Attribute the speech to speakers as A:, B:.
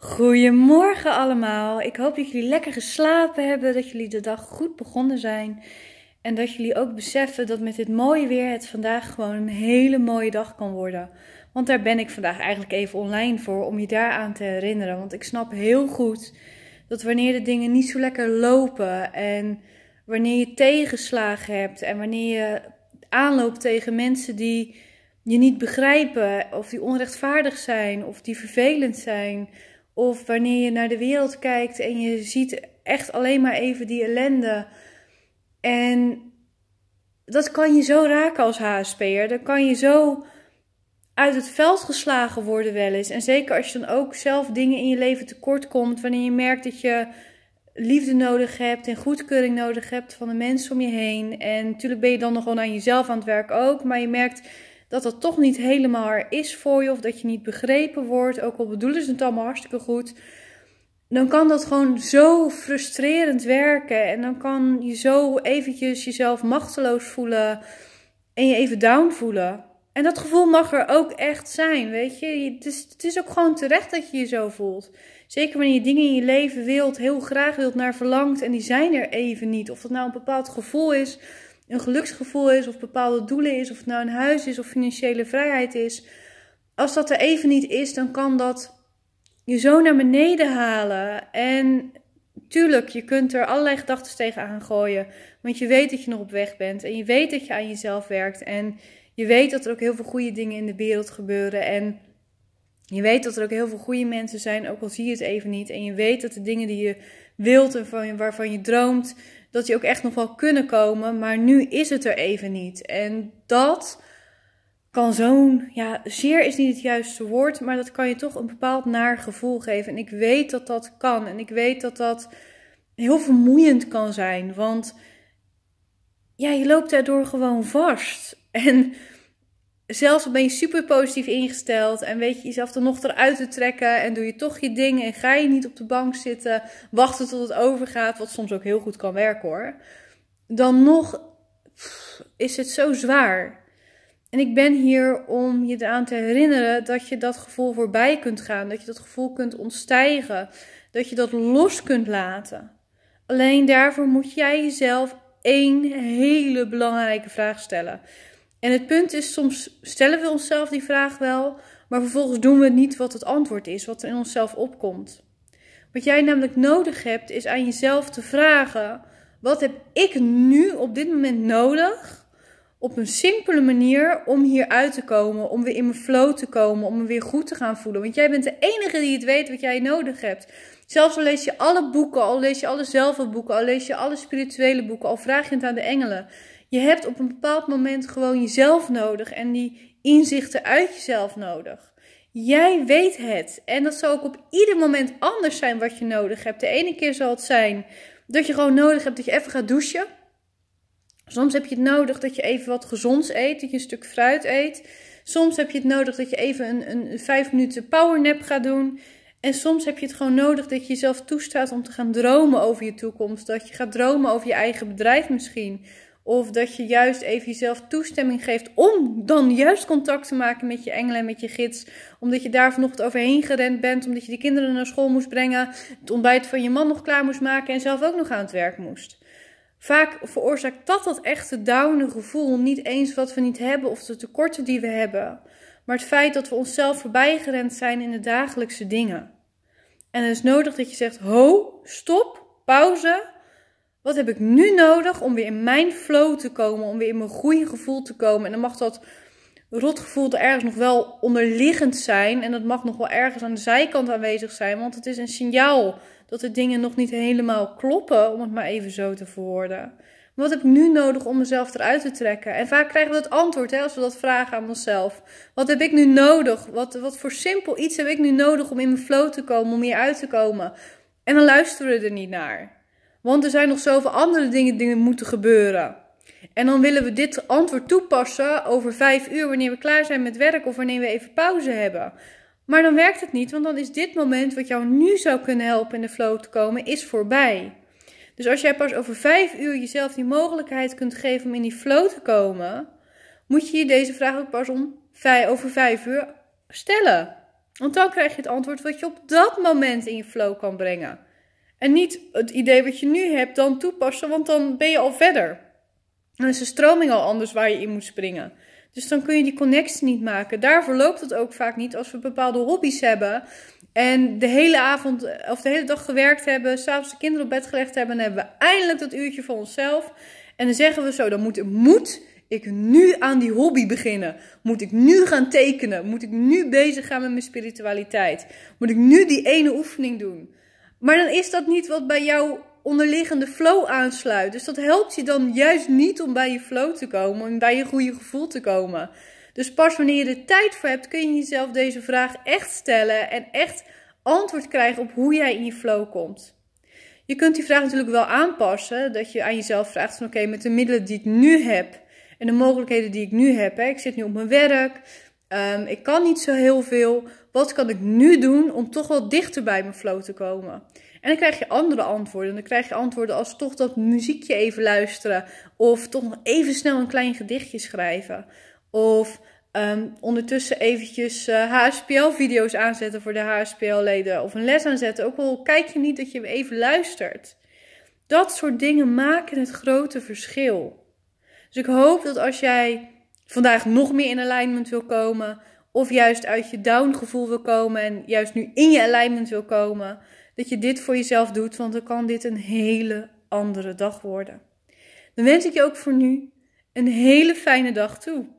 A: Goedemorgen allemaal. Ik hoop dat jullie lekker geslapen hebben, dat jullie de dag goed begonnen zijn. En dat jullie ook beseffen dat met dit mooie weer het vandaag gewoon een hele mooie dag kan worden. Want daar ben ik vandaag eigenlijk even online voor om je daaraan te herinneren. Want ik snap heel goed dat wanneer de dingen niet zo lekker lopen en wanneer je tegenslagen hebt en wanneer je aanloopt tegen mensen die je niet begrijpen of die onrechtvaardig zijn of die vervelend zijn of wanneer je naar de wereld kijkt en je ziet echt alleen maar even die ellende. En dat kan je zo raken als HSP'er. Dan kan je zo uit het veld geslagen worden wel eens. En zeker als je dan ook zelf dingen in je leven tekort komt. Wanneer je merkt dat je liefde nodig hebt en goedkeuring nodig hebt van de mensen om je heen. En natuurlijk ben je dan nog wel aan jezelf aan het werk ook. Maar je merkt dat dat toch niet helemaal er is voor je of dat je niet begrepen wordt, ook al bedoelen ze het allemaal hartstikke goed, dan kan dat gewoon zo frustrerend werken en dan kan je zo eventjes jezelf machteloos voelen en je even down voelen. En dat gevoel mag er ook echt zijn, weet je. Het is, het is ook gewoon terecht dat je je zo voelt. Zeker wanneer je dingen in je leven wilt, heel graag wilt, naar verlangt en die zijn er even niet. Of dat nou een bepaald gevoel is een geluksgevoel is of bepaalde doelen is, of het nou een huis is of financiële vrijheid is. Als dat er even niet is, dan kan dat je zo naar beneden halen. En tuurlijk, je kunt er allerlei gedachten tegenaan gooien. Want je weet dat je nog op weg bent. En je weet dat je aan jezelf werkt. En je weet dat er ook heel veel goede dingen in de wereld gebeuren. En je weet dat er ook heel veel goede mensen zijn, ook al zie je het even niet. En je weet dat de dingen die je wilt en waarvan je droomt, dat die ook echt nog wel kunnen komen, maar nu is het er even niet. En dat kan zo'n, ja, zeer is niet het juiste woord, maar dat kan je toch een bepaald naar gevoel geven. En ik weet dat dat kan en ik weet dat dat heel vermoeiend kan zijn, want ja, je loopt daardoor gewoon vast. En zelfs ben je super positief ingesteld en weet je jezelf er nog eruit te trekken en doe je toch je dingen en ga je niet op de bank zitten, wachten tot het overgaat, wat soms ook heel goed kan werken hoor, dan nog is het zo zwaar. En ik ben hier om je eraan te herinneren dat je dat gevoel voorbij kunt gaan, dat je dat gevoel kunt ontstijgen, dat je dat los kunt laten. Alleen daarvoor moet jij jezelf één hele belangrijke vraag stellen. En het punt is, soms stellen we onszelf die vraag wel, maar vervolgens doen we niet wat het antwoord is, wat er in onszelf opkomt. Wat jij namelijk nodig hebt, is aan jezelf te vragen: wat heb ik nu op dit moment nodig? Op een simpele manier om hier uit te komen, om weer in mijn flow te komen, om me weer goed te gaan voelen. Want jij bent de enige die het weet wat jij nodig hebt. Zelfs al lees je alle boeken, al lees je alle zelfboeken, al lees je alle spirituele boeken, al vraag je het aan de engelen. Je hebt op een bepaald moment gewoon jezelf nodig en die inzichten uit jezelf nodig. Jij weet het. En dat zal ook op ieder moment anders zijn wat je nodig hebt. De ene keer zal het zijn dat je gewoon nodig hebt dat je even gaat douchen. Soms heb je het nodig dat je even wat gezonds eet, dat je een stuk fruit eet. Soms heb je het nodig dat je even een, een vijf minuten powernap gaat doen. En soms heb je het gewoon nodig dat je jezelf toestaat om te gaan dromen over je toekomst. Dat je gaat dromen over je eigen bedrijf misschien. Of dat je juist even jezelf toestemming geeft om dan juist contact te maken met je engelen, en met je gids. Omdat je daar vanochtend overheen gerend bent, omdat je de kinderen naar school moest brengen, het ontbijt van je man nog klaar moest maken en zelf ook nog aan het werk moest. Vaak veroorzaakt dat dat echte downen gevoel, niet eens wat we niet hebben of de tekorten die we hebben, maar het feit dat we onszelf voorbijgerend zijn in de dagelijkse dingen. En het is nodig dat je zegt: ho, stop, pauze. Wat heb ik nu nodig om weer in mijn flow te komen, om weer in mijn gevoel te komen? En dan mag dat rotgevoel er ergens nog wel onderliggend zijn en dat mag nog wel ergens aan de zijkant aanwezig zijn, want het is een signaal dat de dingen nog niet helemaal kloppen, om het maar even zo te verwoorden. Wat heb ik nu nodig om mezelf eruit te trekken? En vaak krijgen we dat antwoord hè, als we dat vragen aan onszelf. Wat heb ik nu nodig? Wat, wat voor simpel iets heb ik nu nodig om in mijn flow te komen, om hier uit te komen? En dan luisteren we er niet naar. Want er zijn nog zoveel andere dingen die moeten gebeuren. En dan willen we dit antwoord toepassen over vijf uur wanneer we klaar zijn met werk of wanneer we even pauze hebben. Maar dan werkt het niet, want dan is dit moment wat jou nu zou kunnen helpen in de flow te komen, is voorbij. Dus als jij pas over vijf uur jezelf die mogelijkheid kunt geven om in die flow te komen, moet je je deze vraag ook pas om over vijf uur stellen. Want dan krijg je het antwoord wat je op dat moment in je flow kan brengen. En niet het idee wat je nu hebt dan toepassen, want dan ben je al verder. Dan is de stroming al anders waar je in moet springen. Dus dan kun je die connectie niet maken. Daarvoor loopt het ook vaak niet als we bepaalde hobby's hebben. En de hele avond eh, of de hele dag gewerkt hebben, s'avonds de kinderen op bed gelegd hebben. En hebben we eindelijk dat uurtje voor onszelf. En dan zeggen we zo, dan moet, moet ik nu aan die hobby beginnen? Moet ik nu gaan tekenen? Moet ik nu bezig gaan met mijn spiritualiteit? Moet ik nu die ene oefening doen? Maar dan is dat niet wat bij jouw onderliggende flow aansluit. Dus dat helpt je dan juist niet om bij je flow te komen, om bij je goede gevoel te komen. Dus pas wanneer je er tijd voor hebt, kun je jezelf deze vraag echt stellen en echt antwoord krijgen op hoe jij in je flow komt. Je kunt die vraag natuurlijk wel aanpassen, dat je aan jezelf vraagt van oké, met de middelen die ik nu heb en de mogelijkheden die ik nu heb, hè, ik zit nu op mijn werk, ehm, ik kan niet zo heel veel, wat kan ik nu doen om toch wel dichter bij mijn flow te komen? En dan krijg je andere antwoorden. Dan krijg je antwoorden als toch dat muziekje even luisteren. Of toch nog even snel een klein gedichtje schrijven. Of ehm, ondertussen eventjes uh, eh, HSPL-video's aanzetten voor de HSPL-leden. Of een les aanzetten. Ook al kijk je niet dat je even luistert. Dat soort dingen maken het grote verschil. Dus ik hoop dat als jij vandaag nog meer in alignment wil komen of juist uit je down gevoel wil komen en juist nu in je alignment wil komen, dat je dit voor jezelf doet, want dan kan dit een hele andere dag worden. Dan wens ik je ook voor nu een hele fijne dag toe.